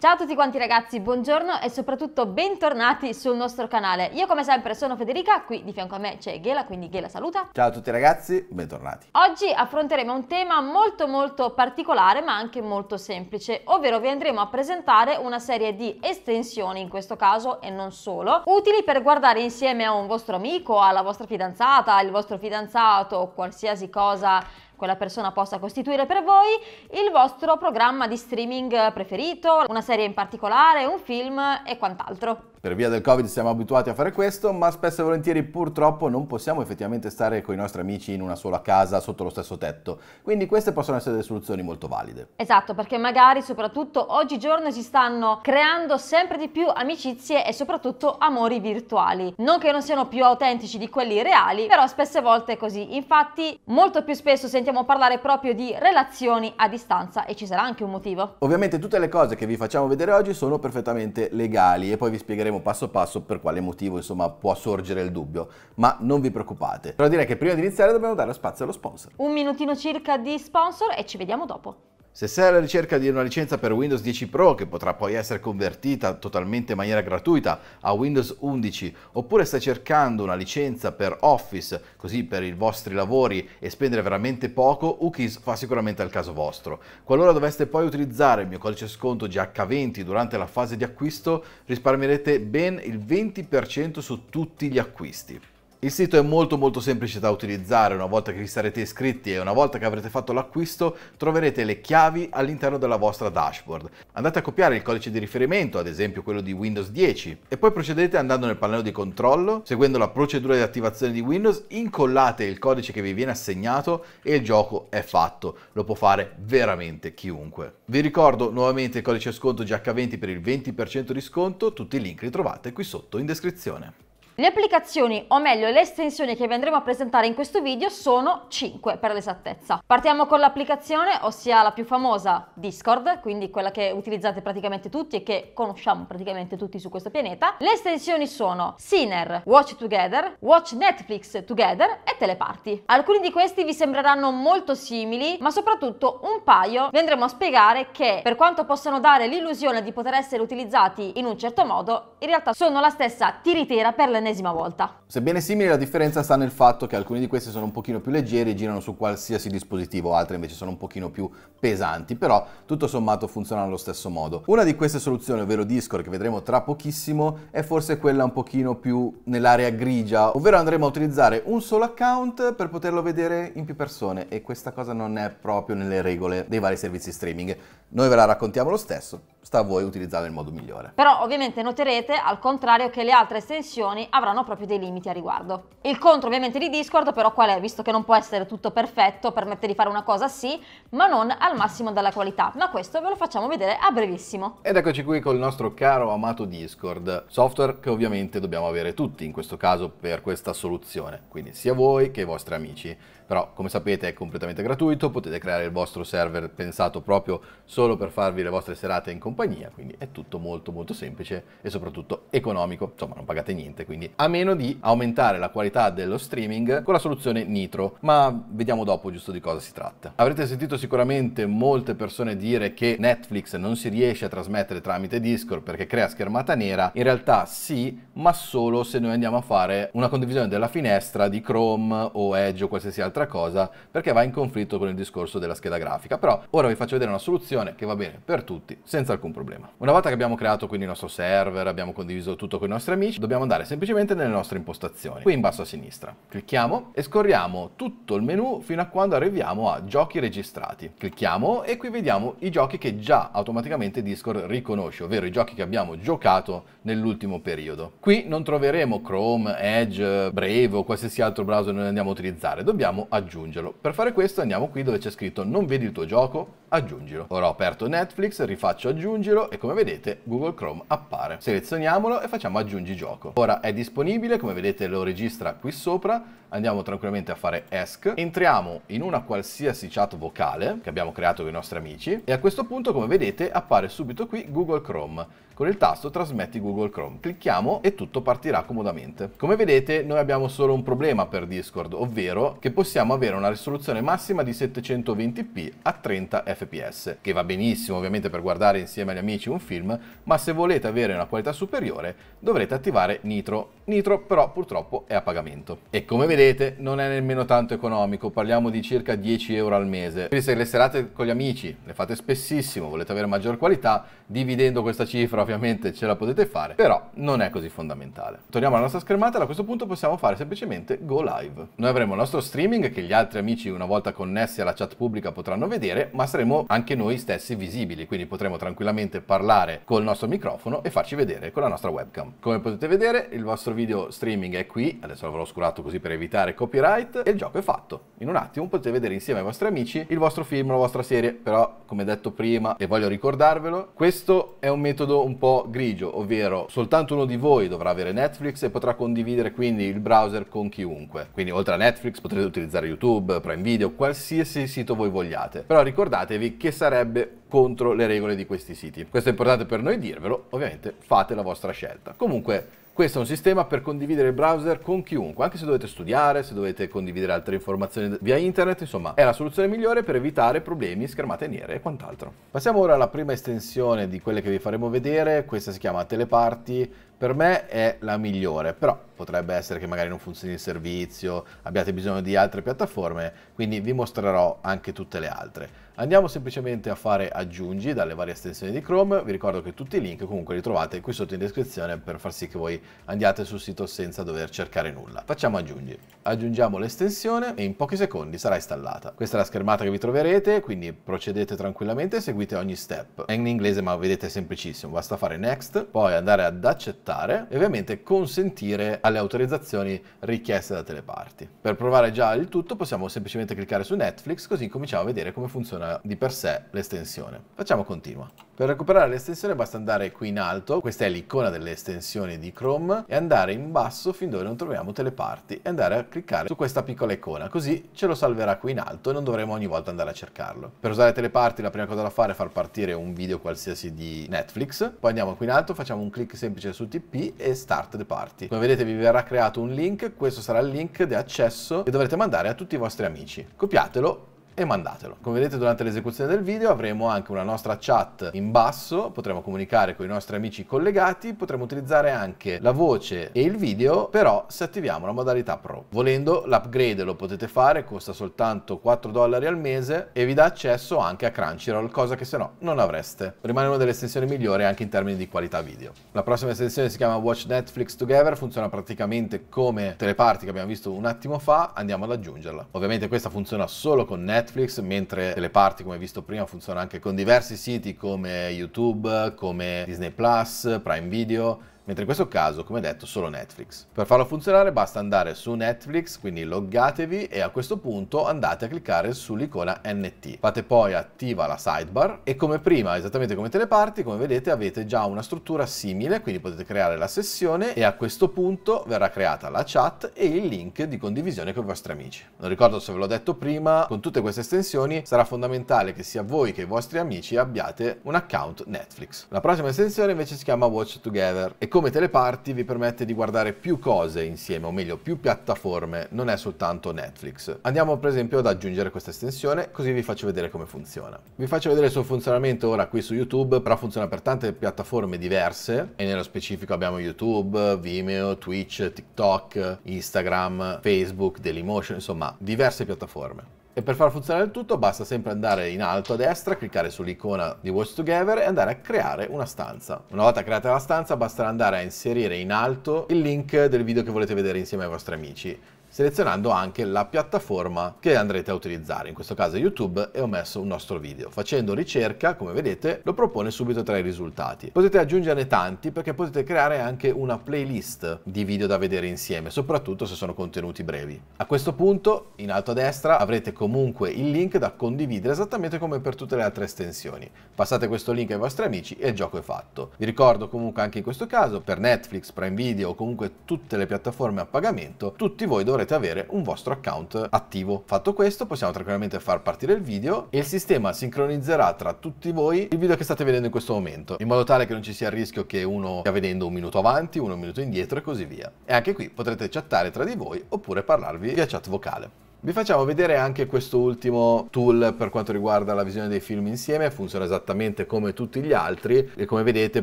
Ciao a tutti quanti ragazzi, buongiorno e soprattutto bentornati sul nostro canale. Io come sempre sono Federica, qui di fianco a me c'è Ghela, quindi Ghela saluta. Ciao a tutti ragazzi, bentornati. Oggi affronteremo un tema molto molto particolare ma anche molto semplice, ovvero vi andremo a presentare una serie di estensioni in questo caso e non solo, utili per guardare insieme a un vostro amico, alla vostra fidanzata, al vostro fidanzato, qualsiasi cosa quella persona possa costituire per voi il vostro programma di streaming preferito, una serie in particolare, un film e quant'altro. Per via del Covid siamo abituati a fare questo, ma spesso e volentieri purtroppo non possiamo effettivamente stare con i nostri amici in una sola casa sotto lo stesso tetto. Quindi queste possono essere delle soluzioni molto valide. Esatto, perché magari soprattutto oggigiorno si stanno creando sempre di più amicizie e soprattutto amori virtuali. Non che non siano più autentici di quelli reali, però spesse volte è così. Infatti molto più spesso sentiamo parlare proprio di relazioni a distanza e ci sarà anche un motivo. Ovviamente tutte le cose che vi facciamo vedere oggi sono perfettamente legali e poi vi spiegheremo vedremo passo passo per quale motivo insomma può sorgere il dubbio, ma non vi preoccupate. Però direi che prima di iniziare dobbiamo dare spazio allo sponsor. Un minutino circa di sponsor e ci vediamo dopo. Se sei alla ricerca di una licenza per Windows 10 Pro che potrà poi essere convertita totalmente in maniera gratuita a Windows 11, oppure stai cercando una licenza per Office, così per i vostri lavori e spendere veramente poco, UKIS fa sicuramente al caso vostro. Qualora doveste poi utilizzare il mio codice sconto GH20 durante la fase di acquisto, risparmierete ben il 20% su tutti gli acquisti. Il sito è molto molto semplice da utilizzare, una volta che vi sarete iscritti e una volta che avrete fatto l'acquisto troverete le chiavi all'interno della vostra dashboard. Andate a copiare il codice di riferimento, ad esempio quello di Windows 10, e poi procedete andando nel pannello di controllo, seguendo la procedura di attivazione di Windows, incollate il codice che vi viene assegnato e il gioco è fatto. Lo può fare veramente chiunque. Vi ricordo nuovamente il codice sconto GH20 per il 20% di sconto, tutti i link li trovate qui sotto in descrizione. Le applicazioni, o meglio le estensioni che vi andremo a presentare in questo video sono 5 per l'esattezza. Partiamo con l'applicazione, ossia la più famosa Discord, quindi quella che utilizzate praticamente tutti e che conosciamo praticamente tutti su questo pianeta. Le estensioni sono Sinner, Watch Together, Watch Netflix Together e Teleparty. Alcuni di questi vi sembreranno molto simili, ma soprattutto un paio vi andremo a spiegare che per quanto possano dare l'illusione di poter essere utilizzati in un certo modo, in realtà sono la stessa tiritera per l'energia l'ennesima volta. Sebbene simili, la differenza sta nel fatto che alcuni di questi sono un pochino più leggeri e girano su qualsiasi dispositivo, altri invece sono un pochino più pesanti, però tutto sommato funzionano allo stesso modo. Una di queste soluzioni, ovvero Discord, che vedremo tra pochissimo, è forse quella un pochino più nell'area grigia, ovvero andremo a utilizzare un solo account per poterlo vedere in più persone e questa cosa non è proprio nelle regole dei vari servizi streaming. Noi ve la raccontiamo lo stesso sta a voi utilizzarla nel modo migliore. Però ovviamente noterete al contrario che le altre estensioni avranno proprio dei limiti a riguardo. Il contro ovviamente di Discord però qual è? Visto che non può essere tutto perfetto, permette di fare una cosa sì, ma non al massimo della qualità. Ma questo ve lo facciamo vedere a brevissimo. Ed eccoci qui col nostro caro amato Discord, software che ovviamente dobbiamo avere tutti in questo caso per questa soluzione, quindi sia voi che i vostri amici però come sapete è completamente gratuito, potete creare il vostro server pensato proprio solo per farvi le vostre serate in compagnia, quindi è tutto molto molto semplice e soprattutto economico, insomma non pagate niente, quindi a meno di aumentare la qualità dello streaming con la soluzione Nitro, ma vediamo dopo giusto di cosa si tratta. Avrete sentito sicuramente molte persone dire che Netflix non si riesce a trasmettere tramite Discord perché crea schermata nera, in realtà sì, ma solo se noi andiamo a fare una condivisione della finestra di Chrome o Edge o qualsiasi altra un'altra cosa perché va in conflitto con il discorso della scheda grafica. Però ora vi faccio vedere una soluzione che va bene per tutti senza alcun problema. Una volta che abbiamo creato quindi il nostro server, abbiamo condiviso tutto con i nostri amici, dobbiamo andare semplicemente nelle nostre impostazioni, qui in basso a sinistra. Clicchiamo e scorriamo tutto il menu fino a quando arriviamo a giochi registrati. Clicchiamo e qui vediamo i giochi che già automaticamente Discord riconosce, ovvero i giochi che abbiamo giocato nell'ultimo periodo. Qui non troveremo Chrome, Edge, Brave o qualsiasi altro browser noi andiamo a utilizzare, dobbiamo aggiungerlo. Per fare questo andiamo qui dove c'è scritto non vedi il tuo gioco, aggiungilo. Ora ho aperto Netflix, rifaccio aggiungilo e come vedete Google Chrome appare. Selezioniamolo e facciamo aggiungi gioco. Ora è disponibile, come vedete lo registra qui sopra, andiamo tranquillamente a fare ESC, entriamo in una qualsiasi chat vocale che abbiamo creato con i nostri amici e a questo punto come vedete appare subito qui Google Chrome. Con il tasto trasmetti Google Chrome, clicchiamo e tutto partirà comodamente. Come vedete noi abbiamo solo un problema per Discord, ovvero che possiamo avere una risoluzione massima di 720p a 30 fps, che va benissimo ovviamente per guardare insieme agli amici un film, ma se volete avere una qualità superiore dovrete attivare Nitro. Nitro però purtroppo è a pagamento. E come vedete vedete non è nemmeno tanto economico, parliamo di circa 10 euro al mese. Quindi se le serate con gli amici le fate spessissimo, volete avere maggior qualità, dividendo questa cifra ovviamente ce la potete fare, però non è così fondamentale. Torniamo alla nostra schermata, a questo punto possiamo fare semplicemente go live. Noi avremo il nostro streaming che gli altri amici una volta connessi alla chat pubblica potranno vedere, ma saremo anche noi stessi visibili, quindi potremo tranquillamente parlare col nostro microfono e farci vedere con la nostra webcam. Come potete vedere il vostro video streaming è qui, adesso l'avrò oscurato così per evitare evitare copyright e il gioco è fatto. In un attimo potete vedere insieme ai vostri amici il vostro film, la vostra serie, però come detto prima e voglio ricordarvelo, questo è un metodo un po' grigio, ovvero soltanto uno di voi dovrà avere Netflix e potrà condividere quindi il browser con chiunque. Quindi oltre a Netflix potrete utilizzare YouTube, Prime Video, qualsiasi sito voi vogliate. Però ricordatevi che sarebbe contro le regole di questi siti. Questo è importante per noi dirvelo, ovviamente fate la vostra scelta. Comunque questo è un sistema per condividere il browser con chiunque, anche se dovete studiare, se dovete condividere altre informazioni via internet, insomma è la soluzione migliore per evitare problemi, schermate nere e quant'altro. Passiamo ora alla prima estensione di quelle che vi faremo vedere, questa si chiama Teleparty per me è la migliore, però potrebbe essere che magari non funzioni il servizio, abbiate bisogno di altre piattaforme, quindi vi mostrerò anche tutte le altre. Andiamo semplicemente a fare aggiungi dalle varie estensioni di Chrome, vi ricordo che tutti i link comunque li trovate qui sotto in descrizione per far sì che voi andiate sul sito senza dover cercare nulla. Facciamo aggiungi, aggiungiamo l'estensione e in pochi secondi sarà installata. Questa è la schermata che vi troverete, quindi procedete tranquillamente e seguite ogni step. È in inglese ma vedete è semplicissimo, basta fare next, poi andare ad accettare adottare e ovviamente consentire alle autorizzazioni richieste da tele parti. Per provare già il tutto possiamo semplicemente cliccare su Netflix così cominciamo a vedere come funziona di per sé l'estensione. Facciamo continua. Per recuperare l'estensione basta andare qui in alto, questa è l'icona delle estensioni di Chrome, e andare in basso fin dove non troviamo tutte le parti e andare a cliccare su questa piccola icona, così ce lo salverà qui in alto e non dovremo ogni volta andare a cercarlo. Per usare teleparti la prima cosa da fare è far partire un video qualsiasi di Netflix, poi andiamo qui in alto, facciamo un clic semplice su TP e Start the Party. Come vedete vi verrà creato un link, questo sarà il link di accesso che dovrete mandare a tutti i vostri amici. Copiatelo e mandatelo. Come vedete durante l'esecuzione del video avremo anche una nostra chat in basso, potremo comunicare con i nostri amici collegati, potremo utilizzare anche la voce e il video, però se attiviamo la modalità Pro. Volendo l'upgrade lo potete fare, costa soltanto 4 dollari al mese e vi dà accesso anche a Crunchyroll, cosa che se no non avreste. Rimane una delle estensioni migliori anche in termini di qualità video. La prossima estensione si chiama Watch Netflix Together, funziona praticamente come tutte le parti che abbiamo visto un attimo fa, andiamo ad aggiungerla. Ovviamente questa funziona solo con Netflix Netflix, mentre le parti, come visto prima, funzionano anche con diversi siti come YouTube, come Disney Plus, Prime Video mentre in questo caso, come detto, solo Netflix. Per farlo funzionare basta andare su Netflix, quindi loggatevi e a questo punto andate a cliccare sull'icona NT. Fate poi attiva la sidebar e come prima, esattamente come teleparti, come vedete avete già una struttura simile, quindi potete creare la sessione e a questo punto verrà creata la chat e il link di condivisione con i vostri amici. Non ricordo se ve l'ho detto prima, con tutte queste estensioni sarà fondamentale che sia voi che i vostri amici abbiate un account Netflix. La prossima estensione invece si chiama Watch Together e come teleparti vi permette di guardare più cose insieme, o meglio più piattaforme, non è soltanto Netflix. Andiamo per esempio ad aggiungere questa estensione, così vi faccio vedere come funziona. Vi faccio vedere il suo funzionamento ora qui su YouTube, però funziona per tante piattaforme diverse, e nello specifico abbiamo YouTube, Vimeo, Twitch, TikTok, Instagram, Facebook, Dailymotion, insomma diverse piattaforme. E per far funzionare il tutto basta sempre andare in alto a destra, cliccare sull'icona di Watch Together e andare a creare una stanza. Una volta creata la stanza basterà andare a inserire in alto il link del video che volete vedere insieme ai vostri amici selezionando anche la piattaforma che andrete a utilizzare. In questo caso YouTube e ho messo un nostro video. Facendo ricerca, come vedete, lo propone subito tra i risultati. Potete aggiungerne tanti perché potete creare anche una playlist di video da vedere insieme, soprattutto se sono contenuti brevi. A questo punto, in alto a destra, avrete comunque il link da condividere esattamente come per tutte le altre estensioni. Passate questo link ai vostri amici e il gioco è fatto. Vi ricordo comunque anche in questo caso, per Netflix, Prime Video o comunque tutte le piattaforme a pagamento, tutti voi dovrete dovete avere un vostro account attivo. Fatto questo possiamo tranquillamente far partire il video e il sistema sincronizzerà tra tutti voi il video che state vedendo in questo momento in modo tale che non ci sia il rischio che uno stia vedendo un minuto avanti, uno un minuto indietro e così via. E anche qui potrete chattare tra di voi oppure parlarvi via chat vocale. Vi facciamo vedere anche questo ultimo tool per quanto riguarda la visione dei film insieme, funziona esattamente come tutti gli altri e come vedete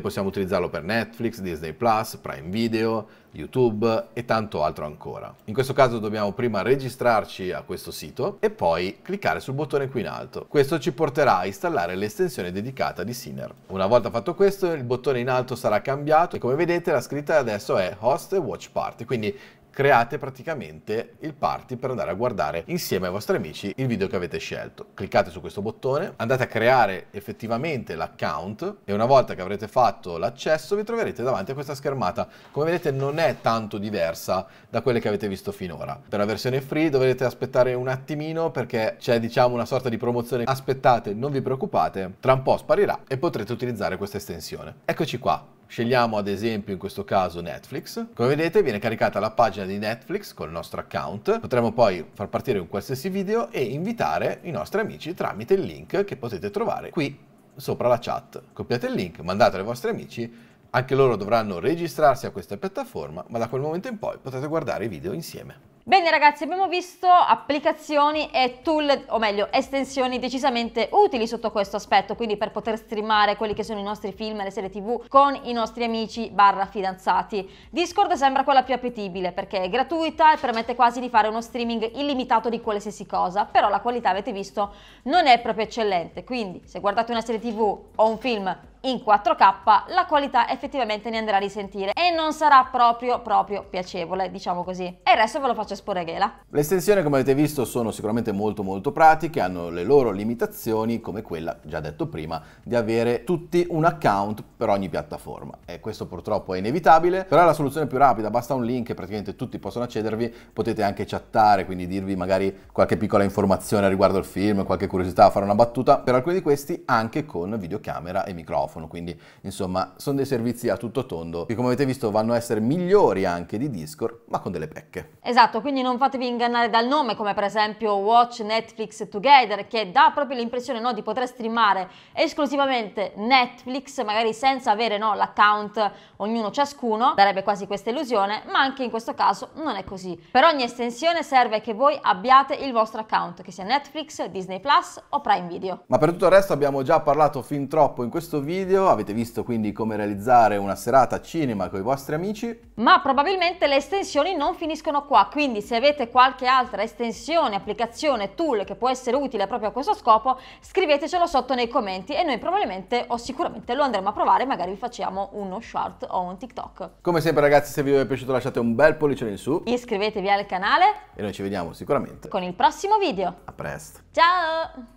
possiamo utilizzarlo per Netflix, Disney Prime Video, YouTube e tanto altro ancora. In questo caso dobbiamo prima registrarci a questo sito e poi cliccare sul bottone qui in alto. Questo ci porterà a installare l'estensione dedicata di Sinner. Una volta fatto questo il bottone in alto sarà cambiato e come vedete la scritta adesso è Host Watch Party, quindi create praticamente il party per andare a guardare insieme ai vostri amici il video che avete scelto. Cliccate su questo bottone, andate a creare effettivamente l'account e una volta che avrete fatto l'accesso vi troverete davanti a questa schermata. Come vedete non è tanto diversa da quelle che avete visto finora. Per la versione free dovrete aspettare un attimino perché c'è diciamo una sorta di promozione. Aspettate, non vi preoccupate, tra un po' sparirà e potrete utilizzare questa estensione. Eccoci qua, Scegliamo ad esempio in questo caso Netflix. Come vedete viene caricata la pagina di Netflix con il nostro account. Potremmo poi far partire un qualsiasi video e invitare i nostri amici tramite il link che potete trovare qui sopra la chat. Copiate il link, mandatelo ai vostri amici anche loro dovranno registrarsi a questa piattaforma, ma da quel momento in poi potrete guardare i video insieme. Bene ragazzi, abbiamo visto applicazioni e tool, o meglio, estensioni decisamente utili sotto questo aspetto, quindi per poter streamare quelli che sono i nostri film, e le serie tv con i nostri amici barra fidanzati. Discord sembra quella più appetibile perché è gratuita e permette quasi di fare uno streaming illimitato di qualsiasi cosa, però la qualità avete visto non è proprio eccellente, quindi se guardate una serie tv o un film in 4K la qualità effettivamente ne andrà a risentire e non sarà proprio proprio piacevole, diciamo così. E il resto ve lo faccio esporre Ghela. Le estensioni come avete visto sono sicuramente molto molto pratiche, hanno le loro limitazioni come quella già detto prima di avere tutti un account per ogni piattaforma e questo purtroppo è inevitabile, però è la soluzione più rapida, basta un link e praticamente tutti possono accedervi, potete anche chattare, quindi dirvi magari qualche piccola informazione riguardo al film, qualche curiosità, fare una battuta, per alcuni di questi anche con videocamera e microfono microfono, quindi insomma sono dei servizi a tutto tondo che come avete visto vanno a essere migliori anche di Discord, ma con delle pecche. Esatto, quindi non fatevi ingannare dal nome come per esempio Watch Netflix Together che dà proprio l'impressione no, di poter streamare esclusivamente Netflix magari senza avere no, l'account ognuno ciascuno, darebbe quasi questa illusione, ma anche in questo caso non è così. Per ogni estensione serve che voi abbiate il vostro account, che sia Netflix, Disney Plus o Prime Video. Ma per tutto il resto abbiamo già parlato fin troppo in questo video video, avete visto quindi come realizzare una serata cinema con i vostri amici. Ma probabilmente le estensioni non finiscono qua, quindi se avete qualche altra estensione, applicazione, tool che può essere utile proprio a questo scopo, scrivetecelo sotto nei commenti e noi probabilmente o sicuramente lo andremo a provare, magari vi facciamo uno short o un TikTok. Come sempre ragazzi, se vi è piaciuto lasciate un bel pollice in su. Iscrivetevi al canale. E noi ci vediamo sicuramente con il prossimo video. A presto. Ciao!